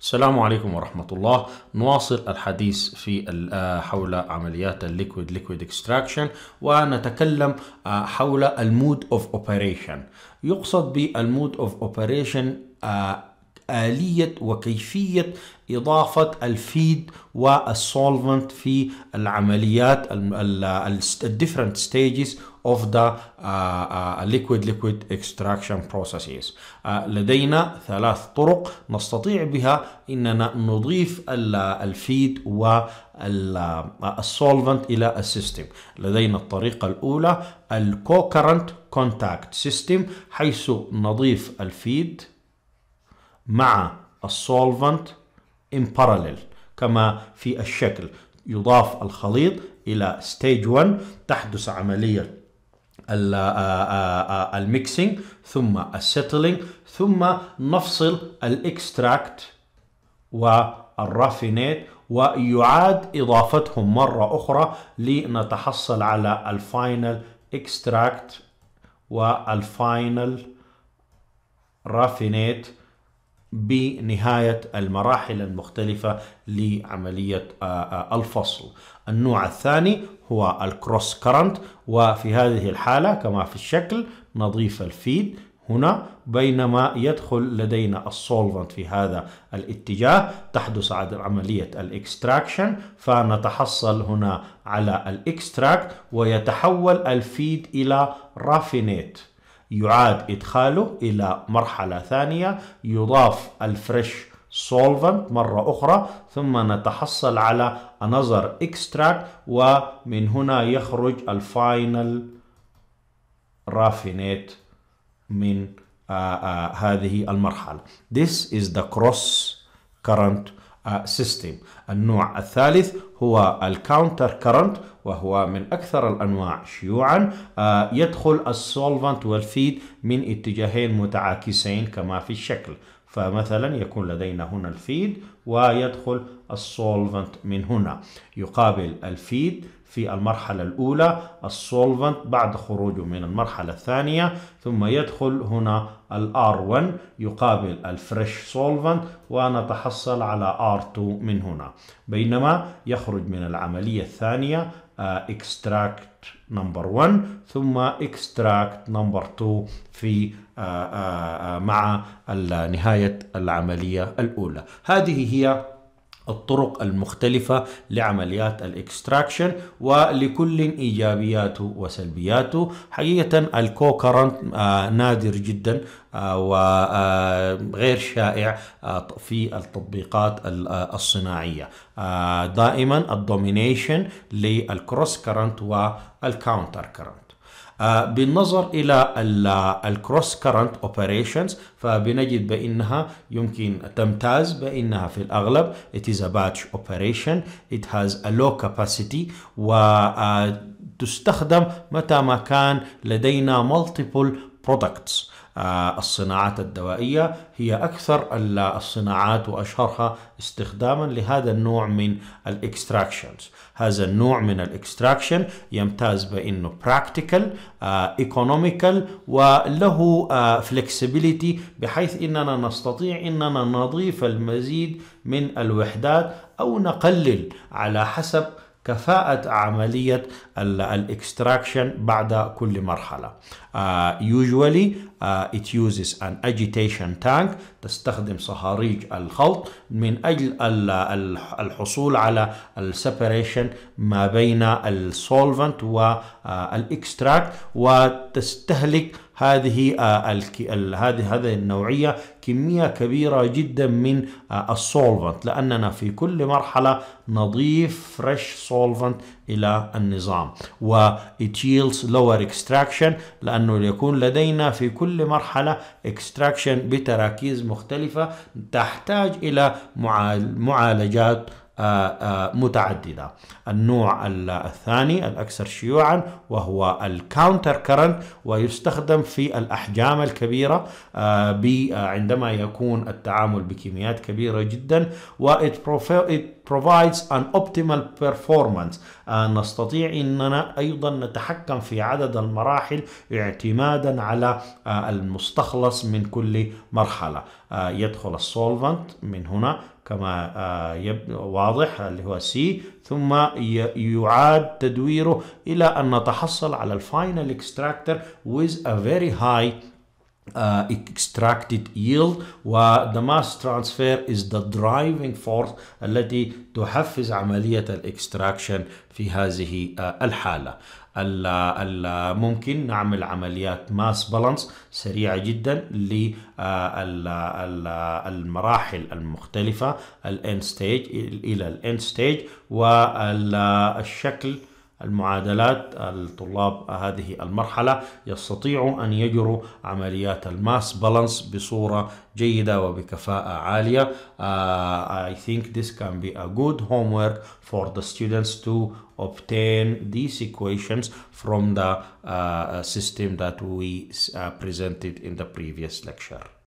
السلام عليكم ورحمة الله نواصل الحديث في آه، حول عمليات الليكويد ليكويد اكستراكشن ونتكلم آه، حول المود اوف اوبريشن يقصد بالمود اوف اوبريشن آه، آلية وكيفية إضافة الفيد والسولفنت في العمليات different stages of the آه، آه، liquid liquid extraction processes آه، لدينا ثلاث طرق نستطيع بها إننا نضيف الفيد والسولفنت إلى السيستم لدينا الطريقة الأولى الكوكرنت كونتاكت سيستم حيث نضيف الفيد مع السولفنت ان parallel كما في الشكل يضاف الخليط إلى ستيج 1 تحدث عملية الميكسينج ثم السيتلينج ثم نفصل الاكستراكت والرافينيت ويعاد إضافتهم مرة أخرى لنتحصل على الفاينل اكستراكت والفاينل رافينيت بنهاية المراحل المختلفة لعملية آه، آه، الفصل النوع الثاني هو الكروس كرنت وفي هذه الحالة كما في الشكل نضيف الفيد هنا بينما يدخل لدينا السولفنت في هذا الاتجاه تحدث عملية الاكستراكشن فنتحصل هنا على الاكستراكت ويتحول الفيد إلى رافينيت يعاد إدخاله إلى مرحلة ثانية يضاف الفريش solvent مرة أخرى ثم نتحصل على another extract ومن هنا يخرج الفاينل رافينيت من آآ آه، آآ آه، هذه المرحلة. This is the cross current سيستم آه، النوع الثالث هو الكاونتر كرنت وهو من أكثر الأنواع شيوعا آه، يدخل السولفنت والفيد من اتجاهين متعاكسين كما في الشكل فمثلا يكون لدينا هنا الفيد ويدخل السولفنت من هنا يقابل الفيد في المرحلة الأولى السولفنت بعد خروجه من المرحلة الثانية ثم يدخل هنا r 1 يقابل الفريش سولفنت ونتحصل على R2 من هنا بينما يخرج من العملية الثانية اكستراكت نمبر 1 ثم اكستراكت نمبر 2 في آه، آه، آه، مع نهاية العملية الأولى هذه هي الطرق المختلفة لعمليات الاكستراكشن ولكل إيجابياته وسلبياته حقيقة الكوكرنت آه، نادر جدا آه، وغير آه، شائع في التطبيقات الصناعية دائما الدومينيشن للكروس كرنت والكاونتر كرنت آه، بالنظر إلى الكروس كرنت اوبريشنز فبنجد بأنها يمكن تمتاز بأنها في الأغلب it is a batch operation it has a low capacity وتستخدم آه، متى ما كان لدينا multiple products آه، الصناعات الدوائية هي أكثر الصناعات وأشهرها استخداما لهذا النوع من الاكستراكشنز هذا النوع من الاكستراكشن يمتاز بأنه practical آه، economical وله آه، flexibility بحيث أننا نستطيع أننا نضيف المزيد من الوحدات أو نقلل على حسب كفاءة عملية الاكستراكشن بعد كل مرحلة. Uh, usually uh, it uses an agitation tank تستخدم صهاريج الخلط من أجل الحصول على السبريشن ما بين السولفنت والاكستراكت آه، وتستهلك هذه آه، هذه هذه النوعية كمية كبيرة جدا من آه، السولفنت لأننا في كل مرحلة نضيف فريش سولفنت إلى النظام ويتيلز لور اكستراكشن لأنه يكون لدينا في كل مرحلة اكستراكشن بتراكيز مختلفة تحتاج إلى معالجات متعددة النوع الثاني الأكثر شيوعا وهو الكاونتر كرنت ويستخدم في الأحجام الكبيرة آه، آه، عندما يكون التعامل بكميات كبيرة جدا و it provides an optimal performance آه، نستطيع أننا أيضا نتحكم في عدد المراحل اعتمادا على آه، المستخلص من كل مرحلة آه، يدخل السولفنت من هنا كما واضح اللي هو سي ثم يعاد تدويره إلى أن نتحصل على الفاينل اكستراكتر with a very high uh, extracted yield وذا ماس ترانسفير is the driving force التي تحفز عملية الاكستراكشن في هذه uh, الحالة ممكن نعمل عمليات ماس بالانس سريعة جدا للمراحل uh, المختلفة الان ستيج إلى الان ستيج والشكل uh, المعادلات الطلاب هذه المرحلة يستطيعوا أن يجروا عمليات الماس بالانس بصورة جيدة وبكفاءة عالية uh, I think this can be a good homework for the students to obtain these equations from the uh, system that we uh, presented in the previous lecture